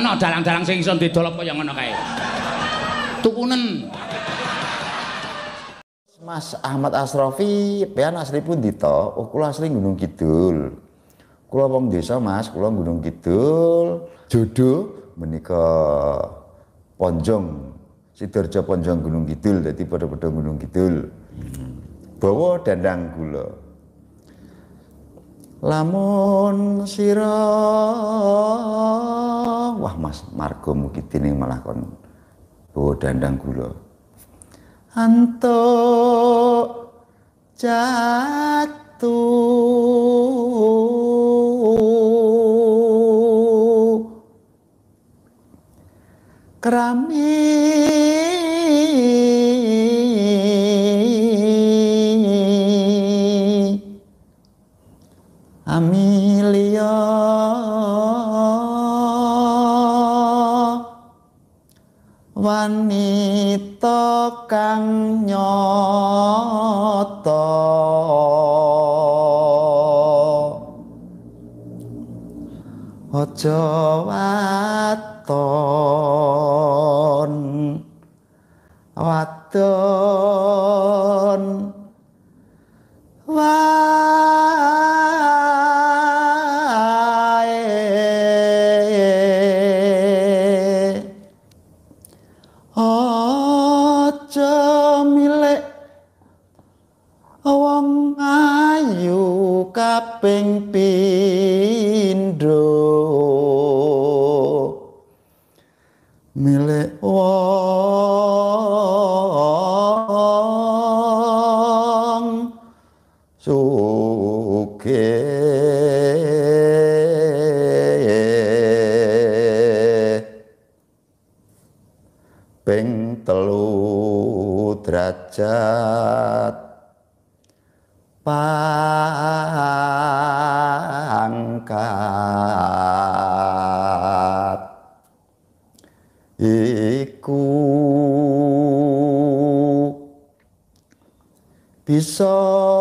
Ana dalang-dalang sing iso didolop kaya ngono kae. Tukunen. Mas Ahmad Asrofi, pian asli pun dito, oh, kula asli Gunung Kidul. Kula wong desa Mas, kula Gunung Kidul. Jodoh menika Ponjong, Sidoarjo Ponjong Gunung Kidul, dadi padha-padha Gunung Kidul. Bawa dandang kula lamun sira wah Mas Margo ini malah kon oh dandang gula, anto jatuh, keramik Amelia wanita kang nyata aja waton wadon derajat pangkat iku bisa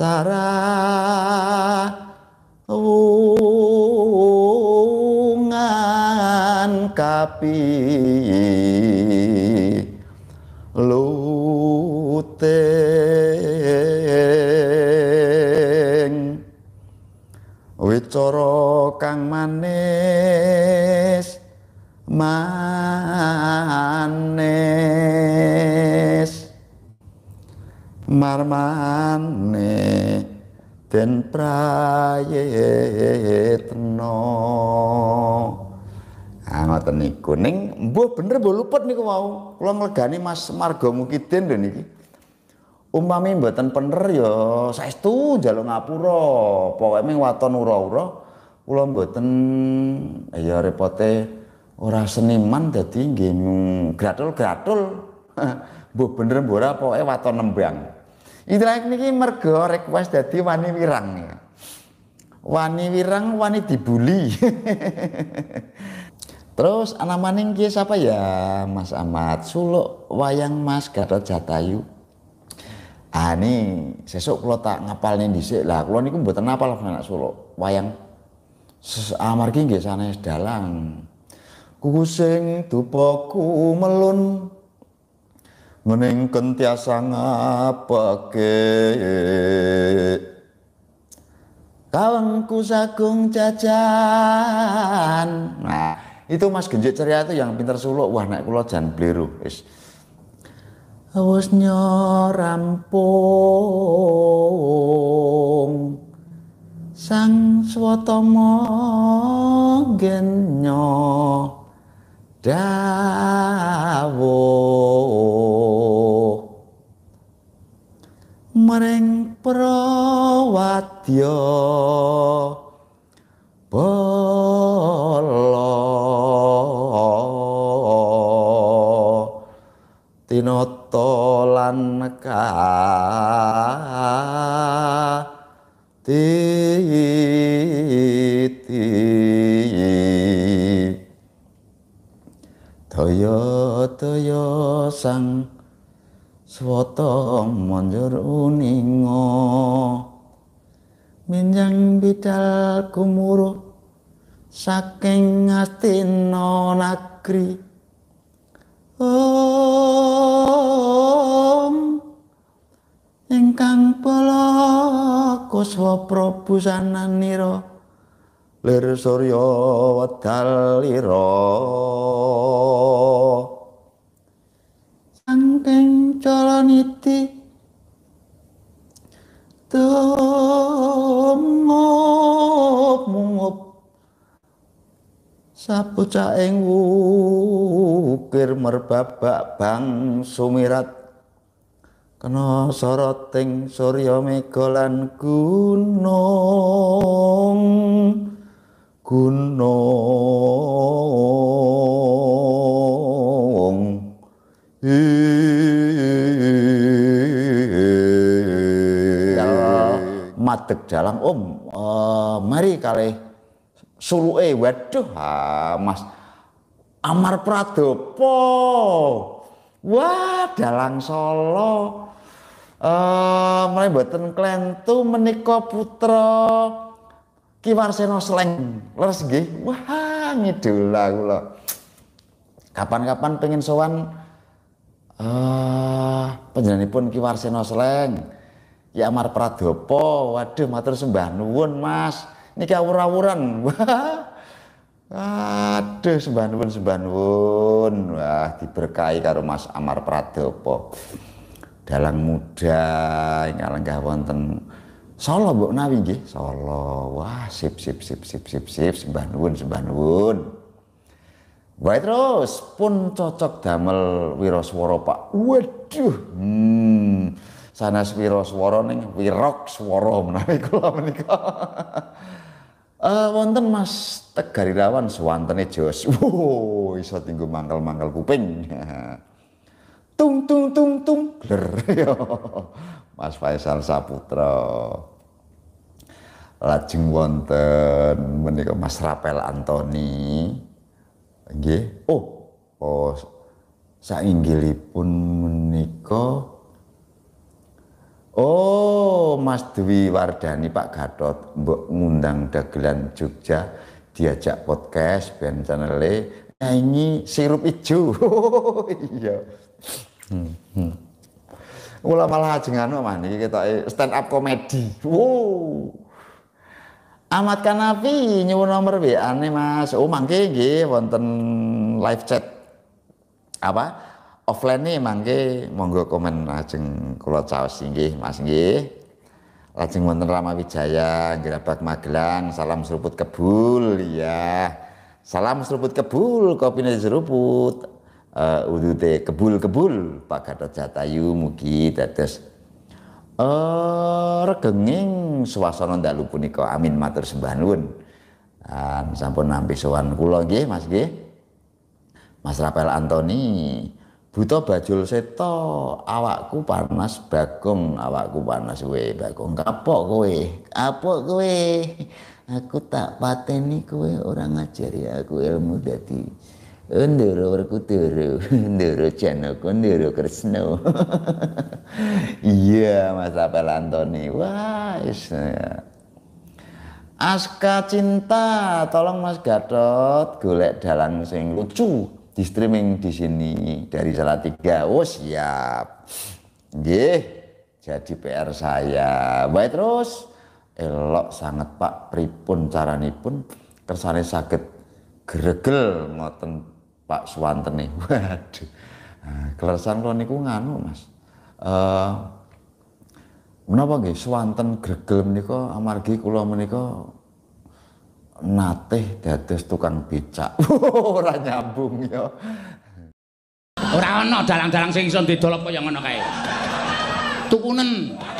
Sara wungan kapi luteng wicara kang manis manis marmane den prayetno ah ngoten niku ning mbuh bener mbuh luput niku wau kula nglegani Mas Marga Mukidin lho niki umpami mboten bener ya saestu njaluk ngapura pokoke ming waton ura-ura kula mboten eh, ya repote ora seniman dadi nggih gratul-gratul mbuh bener mbuh ora pokoke waton nembang Istilah niki mergo request jadi wani wirang. Wani wirang wani dibully. Terus anak maning kia siapa ya Mas Ahmad Suluk wayang Mas Gatot Jatayu. Ah ini sesuk kalau tak ngapalnya dhisik lah. Kalau niku mboten apal anak Suluk wayang amargi nggih sanes dalang. Ku sing melun ngeningken tiasa ngapeke kawengku sagung jajan nah itu Mas Genjik Ceria itu yang pinter suluk wah nek dan jan bliru wis wis nyorampung sang swatama genyo dawuh prawadya bala tinata lan ka titi daya daya sang swata manjaruninga minjang bidal gumuruh saking astina nagri om Engkang palaka swa prabu sananira lir surya wedal ira ing calaniti tumop mungop sapucaing ukir merbabak bang sumirat kena sorating surya megolan gunung gunung adek jalan om uh, mari kali eh waduh ah, mas Amar Pradopo wah dalang Solo uh, mulai boten klentu menika putra Ki Warseno Sleng leres nggih wah ngidula kula kapan-kapan pengen sowan uh, panjenenganipun Ki Warseno Sleng Ya Amar Pradopo, waduh matur sembah nuwun Mas. Ini awur-awuran. Waduh sembah nuwun sembah nuwun. Wah diberkahi karo Mas Amar Pradopo. Dalang muda ingkang alenggah wonten Solo Mbok Nawi nggih, Solo. Wah, sip sip sip sip sip sip sembah nuwun sembah nuwun. Baik terus pun cocok damel wiraswara Pak. Waduh. Hmm. Sana pira swara ning wirok swara menawi kula menika. Eh wonten Mas Tegarirawan swantene jos. Wo iso tinggu mangkel-mangkel kuping. tung tung tung tung gler Mas Faisal Saputra. Lajeng wonten menika Mas Rapel Antoni. Nggih. Oh, oh sainggilipun menika Oh, Mas Dwi Wardani Pak Gatot mbok ngundang dagelan Jogja diajak podcast band channel nyanyi sirup ijo. iya. Hmm, hmm. Ula malah anu, mah niki kita stand up komedi. Wow. Ahmad Kanapi nyewa nomor WA-ne Mas. Oh, mangke nggih wonten live chat. Apa? offline nih mangke monggo komen lajeng kula caos nggih Mas nggih. Lajeng wonten Rama Wijaya, Gerabak Magelang, salam seruput kebul ya. Salam seruput kebul, kopi nasi seruput. Uh, udute kebul-kebul Pak Gatot Jatayu mugi dados uh, regenging suasana dalu punika amin matur sembah nuwun. Uh, sampun nampi sowan kula nggih Mas nggih. Mas Rafael Antoni buta bajul seto awakku panas bagong awakku panas kowe bagong kapok kowe kapok kowe aku tak pateni kowe ngajar ngajari aku ilmu dadi oh, ndoro werku turu channel janaka ndoro kresna iya Mas Apel Antoni wah is ya. Aska cinta, tolong Mas Gatot golek dalang sing lucu di streaming di sini dari tiga, Oh siap. Nggih, jadi PR saya. Baik terus. Elok sangat Pak pripun pun, kersane sakit gregel ngoten Pak Suwantene. Waduh. Nah, Kelesan lo niku nganu, Mas. Eh uh, menapa nggih Suwanten gregel menika amargi kula menika nateh dados tukang becak. Ora nyambung ya. Ora ana dalang-dalang sing iso didolok kaya ngono kae. Tukunen.